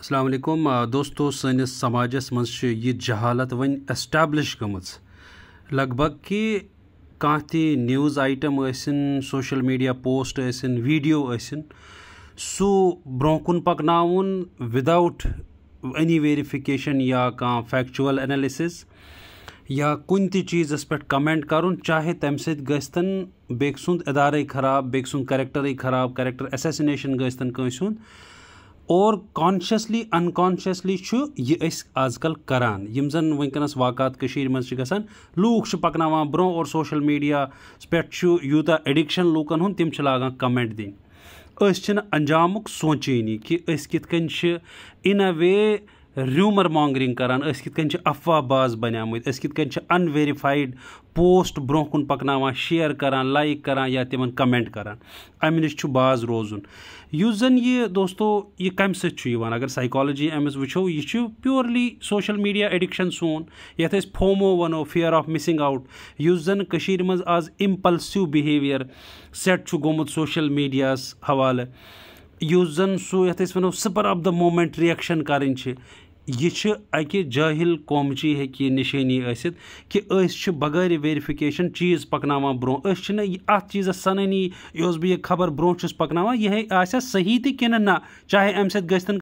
असलकुम दोस्तों सٲنِس سماجَس منٛز چھِ یہِ جہالت وۄنۍ اٮ۪سٹیبلِش گٔمٕژ لگ بگ کہِ کانٛہہ تہِ نِوٕز آیٹَم ٲسِن سوشَل میٖڈیا پوسٹ ٲسِن ویٖڈیو ٲسِن سُہ برونٛہہ کُن پَکناوُن وِدآوُٹ أنی ویرِفِکیشَن یا کانٛہہ فیکچُوَل اٮ۪نَلِسِز یا کُنہِ تہِ چیٖزَس پٮ۪ٹھ کَمٮ۪نٛٹ کَرُن چاہے تَمہِ سۭتۍ گٔژھۍتَن بیٚکہِ سُنٛد اِدارَے خراب بیٚکہِ سُنٛد کَریکٹَرٕے خراب کَریکٹَر اٮ۪سَسِنیشَن گٔژھۍتَن کٲنٛسہِ ہُنٛد اور کانشیسلی اَنکانشیسلی چھُ یہِ أسۍ کل کران یِم زَن وٕنکٮ۪نَس واقعات کٔشیٖرِ منٛز چھِ گژھان لوٗکھ چھِ پَکناوان برونٛہہ اور سوشل میڈیا پٮ۪ٹھ چھُ یوٗتاہ ایڈِکشَن لوٗکَن ہُنٛد تِم چھِ لاگان کَمٮ۪نٛٹ دِنۍ أسۍ چھِنہٕ اَنجامُک سونٛچٲنی کہِ أسۍ کِتھ کٔنۍ چھِ اِن اَ وے ریوٗمَر مانگرِنٛگ کَران أسۍ کِتھ کٔنۍ چھِ اَفواہ باز بَنیٛامٕتۍ أسۍ کِتھ کٔنۍ چھِ اَنویرِفایڈ پوسٹ برونٛہہ کُن پَکناوان شِیر کَران لایک کَران یا تِمَن کَمٮ۪نٛٹ کَران اَمہِ نِش چھُ باز روزُن یُس زَن یہِ دوستو یہِ کَمہِ سۭتۍ چھُ یِوان اگر سایکالجی أمِس وٕچھو یہِ چھُ پیورلی سوشَل میٖڈیا ایڈِکشَن سون یَتھ أسۍ فومو وَنو فِیَر آف مِسِنٛگ آوُٹ یُس زَن کٔشیٖرِ منٛز آز اِمپَلسِو بِہیوِیَر سٮ۪ٹ چھُ گوٚمُت سوشَل میٖڈیاہَس حوالہٕ یُس زَن سُہ یَتھ أسۍ وَنو spur of the moment reaction کَرٕنۍ چھِ यह अकि जाहिल कौमची हे निशानी ऐसी कि बगैर वेरफिकेशन चीज़ पकनावान ब्रो अत चीज सनानी यह खबर ब्रो पकनावान यह सही तो कि ना चाहे